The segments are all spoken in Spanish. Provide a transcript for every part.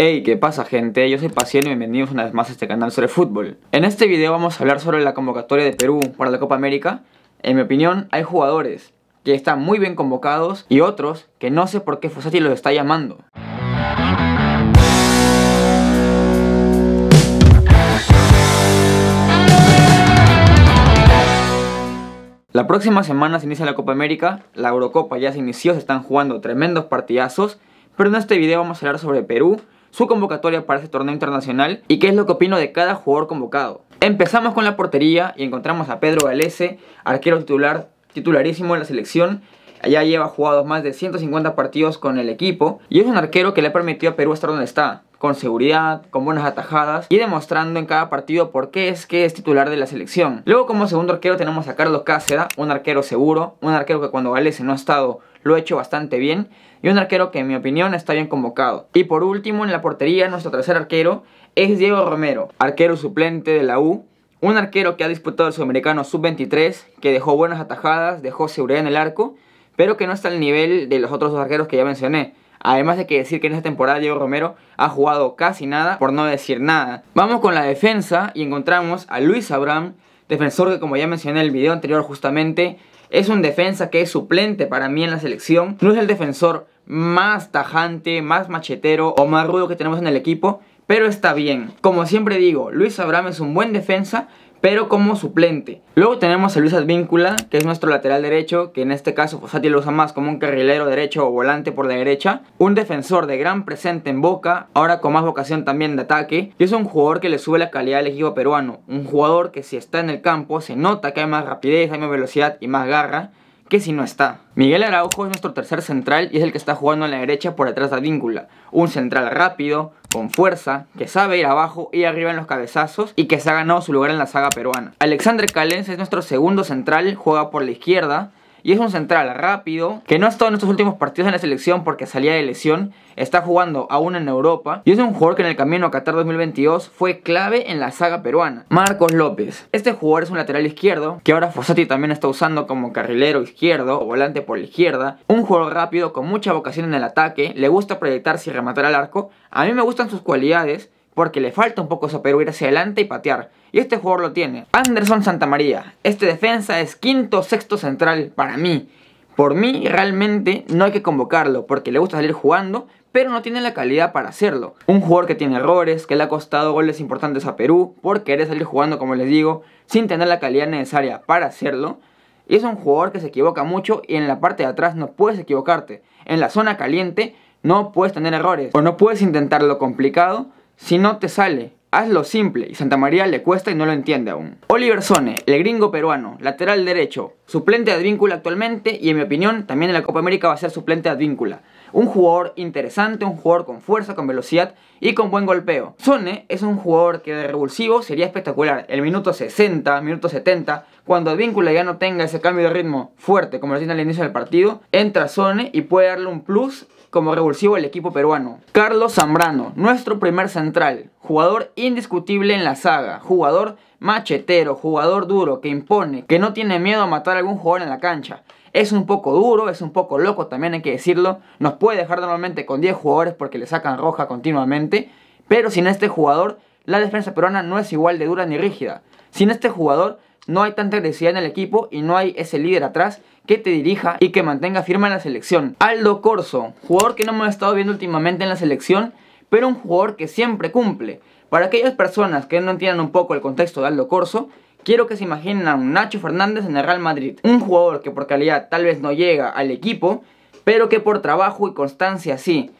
Hey, ¿qué pasa gente? Yo soy Paciel y bienvenidos una vez más a este canal sobre fútbol. En este video vamos a hablar sobre la convocatoria de Perú para la Copa América. En mi opinión, hay jugadores que están muy bien convocados y otros que no sé por qué Fossati los está llamando. La próxima semana se inicia la Copa América, la Eurocopa ya se inició, se están jugando tremendos partidazos, pero en este video vamos a hablar sobre Perú su convocatoria para este torneo internacional y qué es lo que opino de cada jugador convocado. Empezamos con la portería y encontramos a Pedro Galese, arquero titular, titularísimo de la selección. Allá lleva jugados más de 150 partidos con el equipo y es un arquero que le ha permitido a Perú estar donde está, con seguridad, con buenas atajadas y demostrando en cada partido por qué es que es titular de la selección. Luego como segundo arquero tenemos a Carlos Cáceres, un arquero seguro, un arquero que cuando Galese no ha estado lo ha hecho bastante bien y un arquero que en mi opinión está bien convocado. Y por último en la portería nuestro tercer arquero es Diego Romero, arquero suplente de la U, un arquero que ha disputado el Sudamericano Sub-23, que dejó buenas atajadas, dejó seguridad en el arco, pero que no está al nivel de los otros dos arqueros que ya mencioné. Además de que decir que en esta temporada Diego Romero ha jugado casi nada, por no decir nada. Vamos con la defensa y encontramos a Luis Abraham, defensor que como ya mencioné en el video anterior justamente, es un defensa que es suplente para mí en la selección. No es el defensor más tajante, más machetero o más rudo que tenemos en el equipo, pero está bien. Como siempre digo, Luis Abraham es un buen defensa, pero como suplente. Luego tenemos a Luis Advíncula, que es nuestro lateral derecho, que en este caso pues, Fosati lo usa más como un carrilero derecho o volante por la derecha. Un defensor de gran presente en Boca, ahora con más vocación también de ataque. Y es un jugador que le sube la calidad al equipo peruano. Un jugador que si está en el campo se nota que hay más rapidez, hay más velocidad y más garra que si no está. Miguel Araujo es nuestro tercer central y es el que está jugando en la derecha por atrás de víncula. Un central rápido, con fuerza, que sabe ir abajo y arriba en los cabezazos y que se ha ganado su lugar en la saga peruana. Alexander Calens es nuestro segundo central, juega por la izquierda y es un central rápido, que no ha estado en estos últimos partidos en la selección porque salía de lesión, está jugando aún en Europa y es un jugador que en el camino a Qatar 2022 fue clave en la saga peruana. Marcos López. Este jugador es un lateral izquierdo que ahora Fossati también está usando como carrilero izquierdo o volante por la izquierda. Un jugador rápido con mucha vocación en el ataque, le gusta proyectarse y rematar al arco. A mí me gustan sus cualidades porque le falta un poco eso Perú ir hacia adelante y patear. Y este jugador lo tiene. Anderson Santamaría. Este defensa es quinto, sexto central para mí. Por mí realmente no hay que convocarlo porque le gusta salir jugando, pero no tiene la calidad para hacerlo. Un jugador que tiene errores, que le ha costado goles importantes a Perú por querer salir jugando, como les digo, sin tener la calidad necesaria para hacerlo. Y es un jugador que se equivoca mucho y en la parte de atrás no puedes equivocarte. En la zona caliente no puedes tener errores o no puedes intentar lo complicado si no te sale, hazlo simple y Santa María le cuesta y no lo entiende aún. Oliver Sone, el gringo peruano, lateral derecho, suplente de Advíncula actualmente y en mi opinión también en la Copa América va a ser suplente de Advíncula. Un jugador interesante, un jugador con fuerza, con velocidad y con buen golpeo. Sone es un jugador que de revulsivo sería espectacular. El minuto 60, minuto 70, cuando Advíncula ya no tenga ese cambio de ritmo fuerte como lo tiene al inicio del partido, entra Sone y puede darle un plus como revulsivo el equipo peruano. Carlos Zambrano, nuestro primer central, jugador indiscutible en la saga, jugador machetero, jugador duro, que impone, que no tiene miedo a matar a algún jugador en la cancha. Es un poco duro, es un poco loco también hay que decirlo. Nos puede dejar normalmente con 10 jugadores porque le sacan roja continuamente. Pero sin este jugador, la defensa peruana no es igual de dura ni rígida. Sin este jugador, no hay tanta agresividad en el equipo y no hay ese líder atrás que te dirija y que mantenga firme en la selección. Aldo Corso, jugador que no hemos estado viendo últimamente en la selección, pero un jugador que siempre cumple. Para aquellas personas que no entiendan un poco el contexto de Aldo Corso, quiero que se imaginen a un Nacho Fernández en el Real Madrid, un jugador que por calidad tal vez no llega al equipo, pero que por trabajo y constancia sí.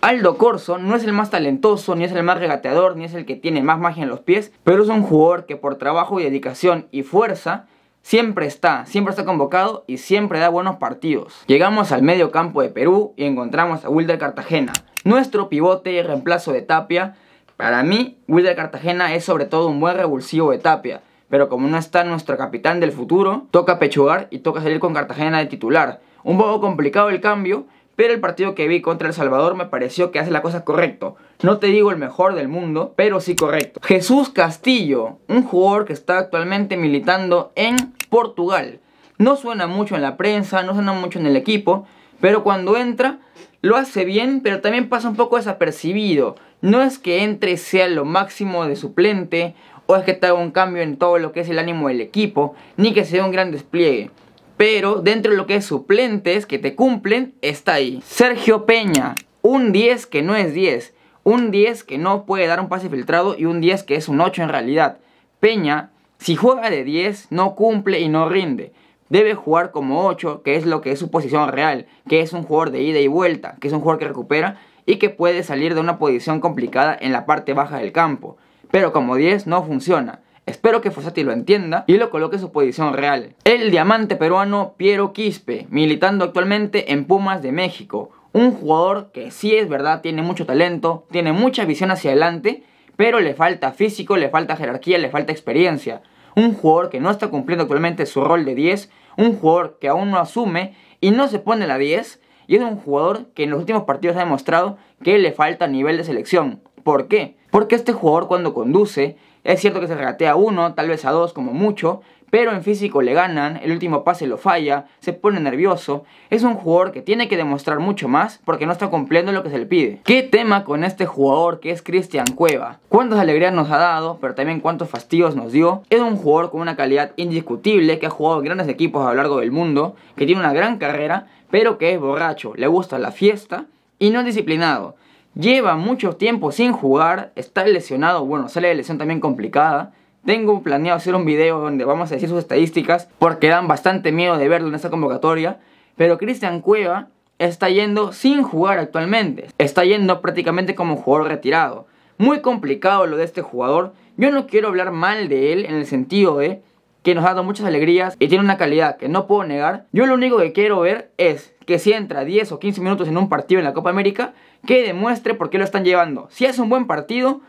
Aldo Corso no es el más talentoso, ni es el más regateador, ni es el que tiene más magia en los pies, pero es un jugador que por trabajo y dedicación y fuerza siempre está, siempre está convocado y siempre da buenos partidos. Llegamos al medio campo de Perú y encontramos a Wilder Cartagena, nuestro pivote y reemplazo de Tapia. Para mí, Wilder Cartagena es sobre todo un buen revulsivo de Tapia, pero como no está nuestro capitán del futuro, toca pechugar y toca salir con Cartagena de titular. Un poco complicado el cambio, pero el partido que vi contra El Salvador me pareció que hace la cosa correcto. No te digo el mejor del mundo, pero sí correcto. Jesús Castillo, un jugador que está actualmente militando en Portugal. No suena mucho en la prensa, no suena mucho en el equipo, pero cuando entra lo hace bien, pero también pasa un poco desapercibido. No es que entre sea lo máximo de suplente, o es que te haga un cambio en todo lo que es el ánimo del equipo, ni que sea un gran despliegue pero dentro de lo que es suplentes que te cumplen, está ahí. Sergio Peña, un 10 que no es 10, un 10 que no puede dar un pase filtrado y un 10 que es un 8 en realidad. Peña, si juega de 10, no cumple y no rinde. Debe jugar como 8, que es lo que es su posición real, que es un jugador de ida y vuelta, que es un jugador que recupera y que puede salir de una posición complicada en la parte baja del campo. Pero como 10 no funciona. Espero que Fossati lo entienda y lo coloque en su posición real. El diamante peruano Piero Quispe, militando actualmente en Pumas de México. Un jugador que sí es verdad, tiene mucho talento, tiene mucha visión hacia adelante, pero le falta físico, le falta jerarquía, le falta experiencia. Un jugador que no está cumpliendo actualmente su rol de 10, un jugador que aún no asume y no se pone la 10, y es un jugador que en los últimos partidos ha demostrado que le falta nivel de selección. ¿Por qué? Porque este jugador cuando conduce es cierto que se regatea a uno, tal vez a dos como mucho, pero en físico le ganan, el último pase lo falla, se pone nervioso. Es un jugador que tiene que demostrar mucho más porque no está cumpliendo lo que se le pide. ¿Qué tema con este jugador que es Cristian Cueva? Cuántas alegrías nos ha dado, pero también cuántos fastidios nos dio. Es un jugador con una calidad indiscutible que ha jugado en grandes equipos a lo largo del mundo, que tiene una gran carrera, pero que es borracho, le gusta la fiesta y no es disciplinado. Lleva mucho tiempo sin jugar, está lesionado, bueno, sale de lesión también complicada. Tengo planeado hacer un video donde vamos a decir sus estadísticas porque dan bastante miedo de verlo en esta convocatoria. Pero Cristian Cueva está yendo sin jugar actualmente. Está yendo prácticamente como un jugador retirado. Muy complicado lo de este jugador. Yo no quiero hablar mal de él en el sentido de que nos ha dado muchas alegrías y tiene una calidad que no puedo negar. Yo lo único que quiero ver es que si entra 10 o 15 minutos en un partido en la Copa América, que demuestre por qué lo están llevando. Si es un buen partido,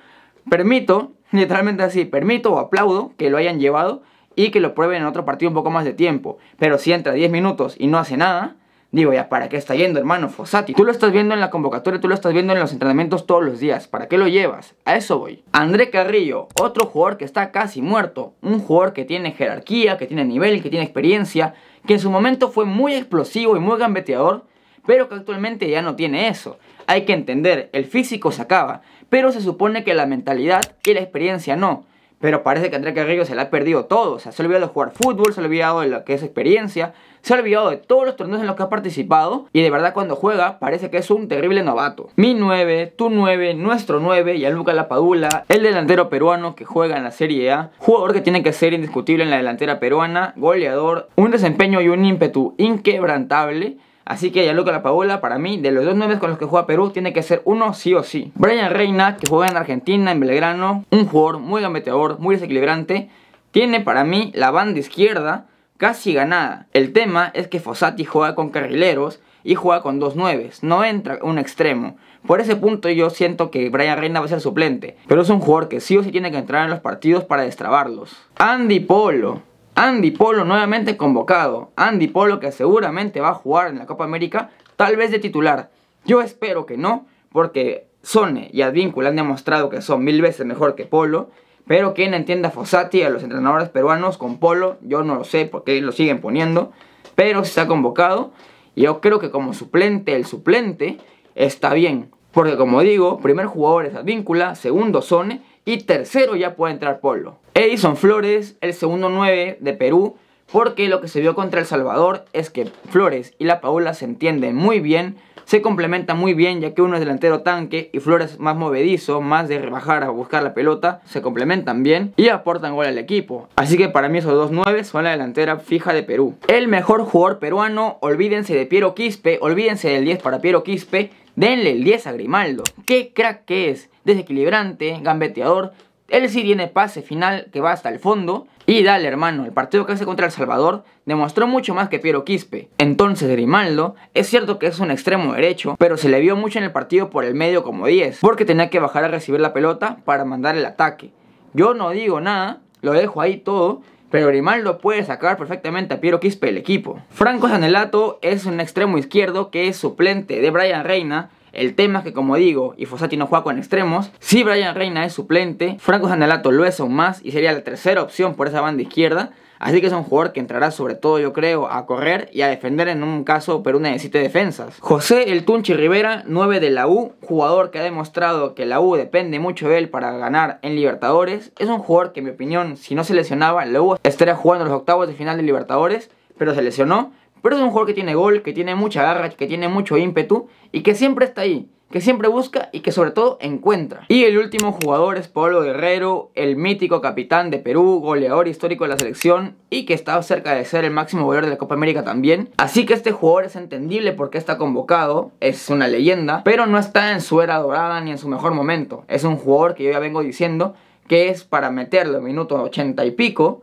permito, literalmente así, permito o aplaudo que lo hayan llevado y que lo prueben en otro partido un poco más de tiempo. Pero si entra 10 minutos y no hace nada, Digo, ya, ¿para qué está yendo, hermano? Fossati. Tú lo estás viendo en la convocatoria, tú lo estás viendo en los entrenamientos todos los días. ¿Para qué lo llevas? A eso voy. André Carrillo, otro jugador que está casi muerto. Un jugador que tiene jerarquía, que tiene nivel, que tiene experiencia. Que en su momento fue muy explosivo y muy gambeteador. Pero que actualmente ya no tiene eso. Hay que entender, el físico se acaba. Pero se supone que la mentalidad y la experiencia no. Pero parece que André Carrillo se le ha perdido todo. se ha olvidado de jugar fútbol, se ha olvidado de lo que es experiencia, se ha olvidado de todos los torneos en los que ha participado. Y de verdad, cuando juega, parece que es un terrible novato. Mi 9, tu 9, nuestro 9, la Lapadula, el delantero peruano que juega en la Serie A. Jugador que tiene que ser indiscutible en la delantera peruana, goleador, un desempeño y un ímpetu inquebrantable. Así que Gianluca La Paola, para mí, de los dos nueve con los que juega Perú, tiene que ser uno sí o sí. Brian Reina, que juega en Argentina, en Belgrano, un jugador muy gambeteador, muy desequilibrante, tiene para mí la banda izquierda casi ganada. El tema es que Fossati juega con carrileros y juega con dos nueves, no entra un extremo. Por ese punto yo siento que Brian Reina va a ser suplente, pero es un jugador que sí o sí tiene que entrar en los partidos para destrabarlos. Andy Polo, Andy Polo nuevamente convocado. Andy Polo que seguramente va a jugar en la Copa América, tal vez de titular. Yo espero que no, porque Sone y Advíncula han demostrado que son mil veces mejor que Polo. Pero quien entienda a Fossati, y a los entrenadores peruanos con Polo, yo no lo sé porque lo siguen poniendo. Pero si está convocado, yo creo que como suplente, el suplente está bien. Porque como digo, primer jugador es Advíncula, segundo Sone y tercero ya puede entrar Polo. Edison Flores, el segundo 9 de Perú, porque lo que se vio contra El Salvador es que Flores y la Paula se entienden muy bien, se complementa muy bien ya que uno es delantero tanque y Flores más movedizo, más de rebajar a buscar la pelota, se complementan bien y aportan gol al equipo. Así que para mí esos dos 9 son la delantera fija de Perú. El mejor jugador peruano, olvídense de Piero Quispe, olvídense del 10 para Piero Quispe, denle el 10 a Grimaldo. Qué crack que es, desequilibrante, gambeteador, él sí tiene pase final que va hasta el fondo y dale, hermano, el partido que hace contra El Salvador demostró mucho más que Piero Quispe. Entonces, Grimaldo es cierto que es un extremo derecho, pero se le vio mucho en el partido por el medio como 10, porque tenía que bajar a recibir la pelota para mandar el ataque. Yo no digo nada, lo dejo ahí todo, pero Grimaldo puede sacar perfectamente a Piero Quispe del equipo. Franco Sanelato es un extremo izquierdo que es suplente de Brian Reina, el tema es que, como digo, y Fossati no juega con extremos. Si Brian Reina es suplente, Franco Sandelato lo es aún más y sería la tercera opción por esa banda izquierda. Así que es un jugador que entrará sobre todo, yo creo, a correr y a defender en un caso Perú necesite defensas. José El Tunchi Rivera, 9 de la U, jugador que ha demostrado que la U depende mucho de él para ganar en Libertadores. Es un jugador que, en mi opinión, si no se lesionaba, la U estaría jugando los octavos de final de Libertadores, pero se lesionó pero es un jugador que tiene gol, que tiene mucha garra, que tiene mucho ímpetu y que siempre está ahí, que siempre busca y que sobre todo encuentra. Y el último jugador es Pablo Guerrero, el mítico capitán de Perú, goleador histórico de la selección y que está cerca de ser el máximo goleador de la Copa América también. Así que este jugador es entendible porque está convocado, es una leyenda, pero no está en su era dorada ni en su mejor momento. Es un jugador que yo ya vengo diciendo que es para meterlo en minuto 80 y pico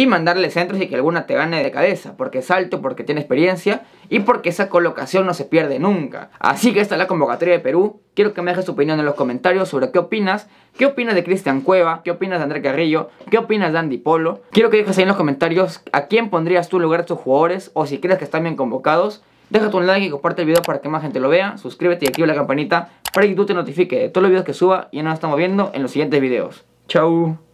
y mandarle centros y que alguna te gane de cabeza, porque es alto, porque tiene experiencia y porque esa colocación no se pierde nunca. Así que esta es la convocatoria de Perú. Quiero que me dejes tu opinión en los comentarios sobre qué opinas, qué opinas de Cristian Cueva, qué opinas de André Carrillo, qué opinas de Andy Polo. Quiero que dejes ahí en los comentarios a quién pondrías tú en lugar de tus jugadores o si crees que están bien convocados. Deja tu like y comparte el video para que más gente lo vea. Suscríbete y activa la campanita para que tú te notifique de todos los videos que suba y nos estamos viendo en los siguientes videos. Chau.